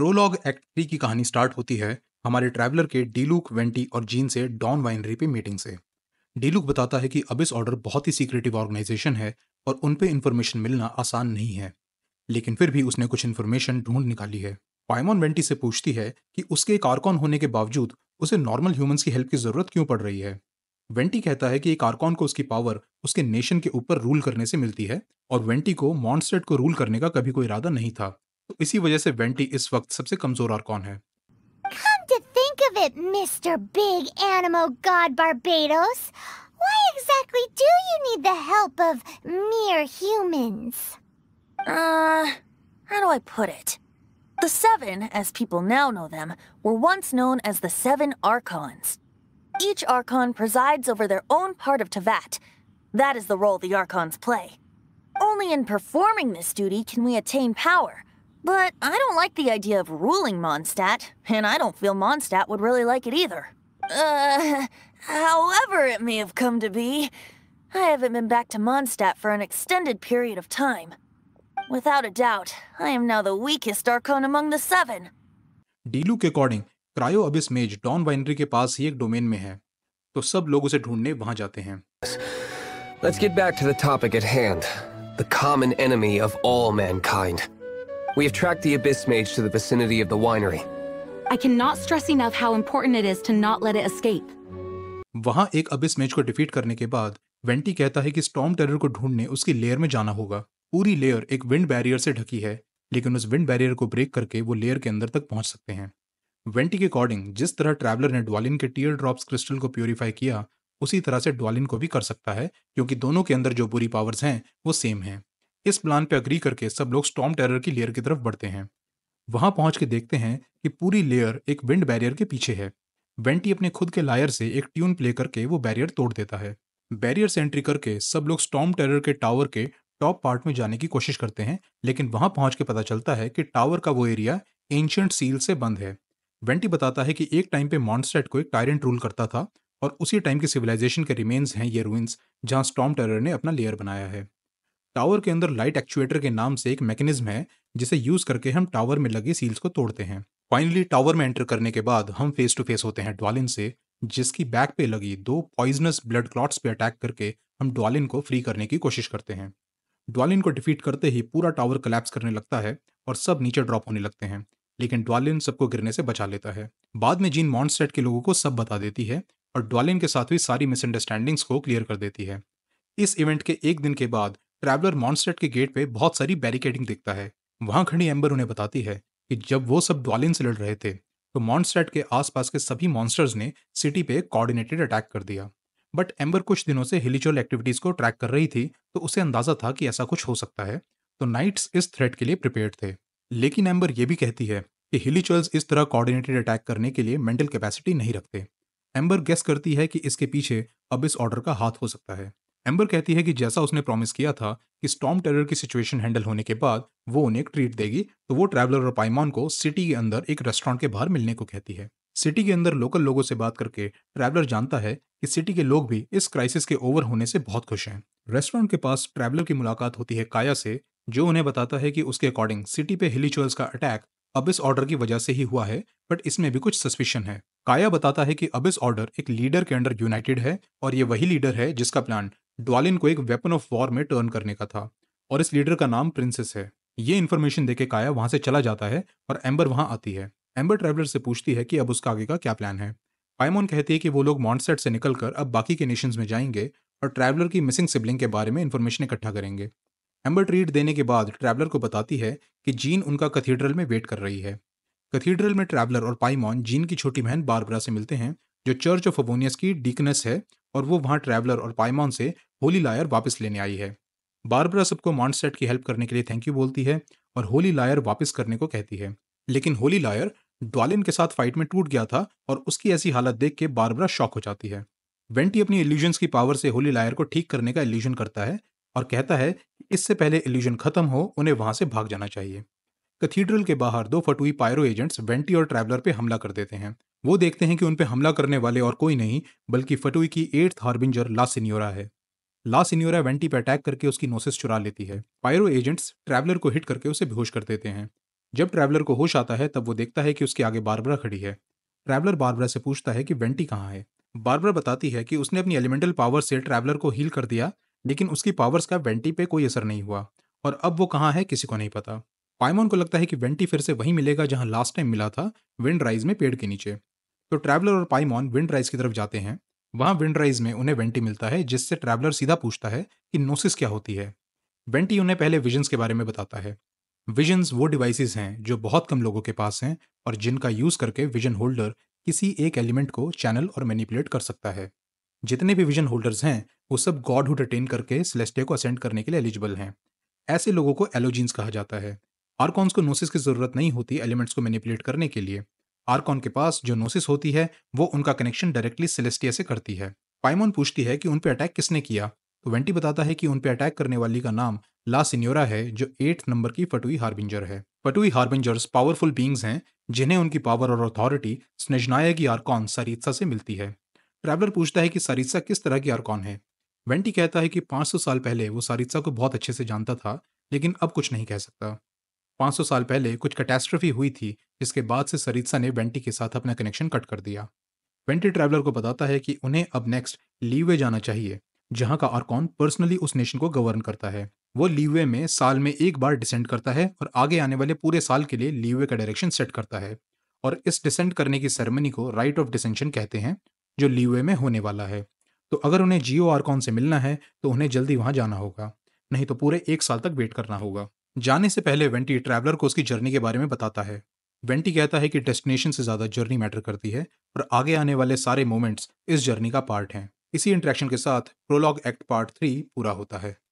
Prologue act three की कहानी start होती है हमारे ट्रैवलर के डीलुक वेंटी और जीन से डॉन वाइनरी पे मीटिंग से डीलुक बताता है कि अबिस ऑर्डर बहुत ही सीक्रेटिव ऑर्गेनाइजेशन है और उन पे इन्फॉर्मेशन मिलना आसान नहीं है लेकिन फिर भी उसने कुछ इन्फॉर्मेशन ढूंढ निकाली है पाइमोन वेंटी से पूछती है कि उसके एक होने के बावजूद उसे नॉर्मल ह्यूमंस की हेल्प की जरूरत क्यों पड़ रही है वेंटी कहता है कि एक आरकॉन को उसकी पावर उसके नेशन के ऊपर रूल करने से मिलती है और वेंटी को मॉन्स्टेट को रूल करने का कभी कोई इरादा नहीं था तो इसी वजह से वेंटी इस वक्त सबसे कमजोर आर्कॉन है Come to think of it, Mr. Big Animal God Barbados, why exactly do you need the help of mere humans? Uh, how do I put it? The Seven, as people now know them, were once known as the Seven Archons. Each Archon presides over their own part of Tevat. That is the role the Archons play. Only in performing this duty can we attain power, but I don't like the idea of ruling Mondstadt, and I don't feel Mondstadt would really like it either. Uh, however it may have come to be, I haven't been back to Mondstadt for an extended period of time. Without a doubt, I am now the weakest Archon among the seven. Diluc according, according Cryo Abyss mage Dawn winery के पास ही domain, domain में है तो सब लोग उसे ढूंढने वहां जाते हैं Let's get back to the topic at hand, the common enemy of all mankind. We have tracked the Abyss Mage to the vicinity of the winery. I cannot stress enough how important it is to not let it escape. वहां एक अबिस मेज को defeat करने के बाद vanity कहता है कि स्टॉर्म टेरर को ढूंढने उसकी लेयर में जाना होगा पूरी लेयर एक विंड बैरियर से ढकी है लेकिन उस विंड बैरियर को ब्रेक करके वो लेयर के अंदर तक पहुंच सकते हैं वेंटी के अकॉर्डिंग जिस तरह ट्रैवलर ने ड्वालिन के टीयर ड्रॉप्स क्रिस्टल को प्योरीफाई किया उसी तरह से ड्वालिन को भी कर सकता है क्योंकि दोनों के अंदर जो बुरी पावर्स हैं वो सेम हैं इस प्लान पर अग्री करके सब लोग स्टॉम टेरर की लेयर की तरफ बढ़ते हैं वहां पहुंच के देखते हैं कि पूरी लेयर एक विंड बैरियर के पीछे है वेंटी अपने खुद के लायर से एक ट्यून प्ले करके वो बैरियर तोड़ देता है बैरियर से एंट्री करके सब लोग स्टॉम टेरर के टावर के टॉप पार्ट में जाने की कोशिश करते हैं लेकिन वहां पहुंच के पता चलता है कि टावर का वो एरिया एंशंट सील से बंद है वेंटी बताता है कि एक टाइम पे मॉन्सेट को एक टायरेंट रूल करता था और उसी टाइम के सिविलाइजेशन के रिमेन्स हैं ये रूइंस जहाँ स्टॉम टेरर ने अपना लेयर बनाया है टावर के अंदर लाइट एक्चुएटर के नाम से एक मैकेनिज्म है जिसे यूज करके हम टावर में लगे सील्स को तोड़ते हैं फाइनली टावर में एंटर करने के बाद हम फेस टू फेस होते हैं डॉलिन से जिसकी बैक पे लगी दो पॉइजनस ब्लड क्लॉट्स पे अटैक करके हम डॉलिन को फ्री करने की कोशिश करते हैं डॉलिन को डिफीट करते ही पूरा टावर कलेप्स करने लगता है और सब नीचे ड्रॉप होने लगते हैं लेकिन डॉलिन सबको गिरने से बचा लेता है बाद में जीन मॉन्सेट के लोगों को सब बता देती है और डॉलिन के साथ हुई सारी मिसअंडरस्टैंडिंग्स को क्लियर कर देती है इस इवेंट के एक दिन के बाद ट्रैवलर मॉन्स्टेट के गेट पे बहुत सारी बैरिकेडिंग देखता है वहां खड़ी एम्बर उन्हें बताती है कि जब वो सब ड्वालिन से लड़ रहे थे तो मॉन्स्टेट के आसपास के सभी मॉन्स्टर्स ने सिटी पे कोऑर्डिनेटेड अटैक कर दिया बट एम्बर कुछ दिनों से हिलीचोल एक्टिविटीज को ट्रैक कर रही थी तो उसे अंदाजा था कि ऐसा कुछ हो सकता है तो नाइट्स इस थ्रेट के लिए प्रिपेयर थे लेकिन एम्बर यह भी कहती है कि हिलीचोल्स इस तरह कोऑर्डिनेटेड अटैक करने के लिए मेंटल कैपेसिटी नहीं रखते एम्बर गेस करती है कि इसके पीछे अब इस ऑर्डर का हाथ हो सकता है एम्बर कहती है कि जैसा उसने प्रॉमिस किया था कि स्टॉम टेरर की सिचुएशन हैंडल होने के बाद वो उन्हें एक ट्रीट देगी तो वो ट्रैवलर और पाइमॉन को सिटी के अंदर एक रेस्टोरेंट के बाहर मिलने को कहती है सिटी के अंदर लोकल लोगों से बात करके ट्रैवलर जानता है कि सिटी के लोग भी इस क्राइसिस के ओवर होने से बहुत खुश हैं रेस्टोरेंट के पास ट्रैवलर की मुलाकात होती है काया से जो उन्हें बताता है कि उसके अकॉर्डिंग सिटी पे हिलीचुअल्स का अटैक अब इस ऑर्डर की वजह से ही हुआ है बट इसमें भी कुछ सस्पिशन है काया बताता है कि अब इस ऑर्डर एक लीडर के अंडर यूनाइटेड है और ये वही लीडर है जिसका प्लान ड्वालिन को एक वेपन ऑफ वॉर में टर्न करने का था और इस लीडर का नाम प्रिंसेस है ये इन्फॉर्मेशन देके काया वहां से चला जाता है और एम्बर वहां आती है एम्बर ट्रेवलर से पूछती है कि अब उसका आगे का क्या प्लान है पाइमोन कहती है कि वो लोग मॉन्सेट से निकलकर अब बाकी के नेशंस में जाएंगे और ट्रैवलर की मिसिंग सिबलिंग के बारे में इन्फॉर्मेशन इकट्ठा करेंगे एम्बर ट्रीट देने के बाद ट्रैवलर को बताती है कि जीन उनका कथीड्रल में वेट कर रही है कथीड्रल में ट्रैवलर और पाइमॉन जीन की छोटी बहन बारबरा से मिलते हैं जो चर्च ऑफ अवोनियस की डीकनेस है और वो वहाँ ट्रैवलर और पाइमॉन से होली लायर वापस लेने आई है बारबरा सबको मॉन्सेट की हेल्प करने के लिए थैंक यू बोलती है और होली लायर वापस करने को कहती है लेकिन होली लायर डॉलिन के साथ फाइट में टूट गया था और उसकी ऐसी हालत देख के बारबरा शॉक हो जाती है वेंटी अपनी एल्यूजन की पावर से होली लायर को ठीक करने का एल्यूजन करता है और कहता है कि इससे पहले एल्यूजन खत्म हो उन्हें वहां से भाग जाना चाहिए कैथीड्रल के बाहर दो फटुई पायरो एजेंट्स वेंटी और ट्रैवलर पे हमला कर देते हैं वो देखते हैं कि उन पे हमला करने वाले और कोई नहीं बल्कि फटुई की एट्थ हार्बिंजर लासिनियोरा है ला सिन्योरा वेंटी पर अटैक करके उसकी नोसिस चुरा लेती है पायरो एजेंट्स ट्रैवलर को हिट करके उसे बेहोश कर देते हैं जब ट्रैवलर को होश आता है तब वो देखता है कि उसके आगे बारबरा खड़ी है ट्रैवलर बारबरा से पूछता है कि वेंटी कहाँ है बारबरा बताती है कि उसने अपनी एलिमेंटल पावर से ट्रैवलर को हील कर दिया लेकिन उसकी पावर्स का वेंटी पे कोई असर नहीं हुआ और अब वो कहाँ है किसी को नहीं पता पायमोन को लगता है कि वेंटी फिर से वहीं मिलेगा जहाँ लास्ट टाइम मिला था विंड राइज में पेड़ के नीचे तो ट्रैवलर और पाइमॉन विंड राइज की तरफ जाते हैं वहां विंडराइज में उन्हें वेंटी मिलता है जिससे ट्रैवलर सीधा पूछता है कि नोसिस क्या होती है वेंटी उन्हें पहले विजन्स के बारे में बताता है विजन्स वो डिवाइसेस हैं जो बहुत कम लोगों के पास हैं और जिनका यूज करके विजन होल्डर किसी एक एलिमेंट को चैनल और मैनिपुलेट कर सकता है जितने भी विजन होल्डर्स हैं वो सब गॉडहुड अटेन करके सेलेस्टिया को असेंड करने के लिए एलिजिबल हैं ऐसे लोगों को एलोजीन्स कहा जाता है आर्कॉन्स को नोसिस की जरूरत नहीं होती एलिमेंट्स को मैनिपुलेट करने के लिए आर्कॉन के पास जो नोसिस होती है वो उनका कनेक्शन डायरेक्टली सेलेस्टिया से करती है पाइमोन पूछती है कि उन पर अटैक किसने किया तो वेंटी बताता है कि उन पर अटैक करने वाली का नाम ला सिन्योरा है जो एट नंबर की फटुई हार्बिंजर है फटुई हार्बिंजर्स पावरफुल बींग्स हैं जिन्हें उनकी पावर और अथॉरिटी स्नेजनाया की आरकॉन सारीत्सा से मिलती है ट्रैवलर पूछता है कि सारीत्सा किस तरह की आरकॉन है वेंटी कहता है कि 500 साल पहले वो सारीत्सा को बहुत अच्छे से जानता था लेकिन अब कुछ नहीं कह सकता 500 साल पहले कुछ कैटेस्ट्रफी हुई थी जिसके बाद से सरित्सा ने वेंटी के साथ अपना कनेक्शन कट कर दिया वेंटी ट्रैवलर को बताता है कि उन्हें अब नेक्स्ट लीवे जाना चाहिए जहां का आर्कॉन पर्सनली उस नेशन को गवर्न करता है वो लीवे में साल में एक बार डिसेंड करता है और आगे आने वाले पूरे साल के लिए लीवे का डायरेक्शन सेट करता है और इस डिसेंड करने की सेरेमनी को राइट ऑफ डिसेंशन कहते हैं जो लीवे में होने वाला है तो अगर उन्हें जियो आरकॉन से मिलना है तो उन्हें जल्दी वहां जाना होगा नहीं तो पूरे एक साल तक वेट करना होगा जाने से पहले वेंटी ट्रैवलर को उसकी जर्नी के बारे में बताता है वेंटी कहता है कि डेस्टिनेशन से ज़्यादा जर्नी मैटर करती है और आगे आने वाले सारे मोमेंट्स इस जर्नी का पार्ट हैं इसी इंट्रैक्शन के साथ प्रोलॉग एक्ट पार्ट थ्री पूरा होता है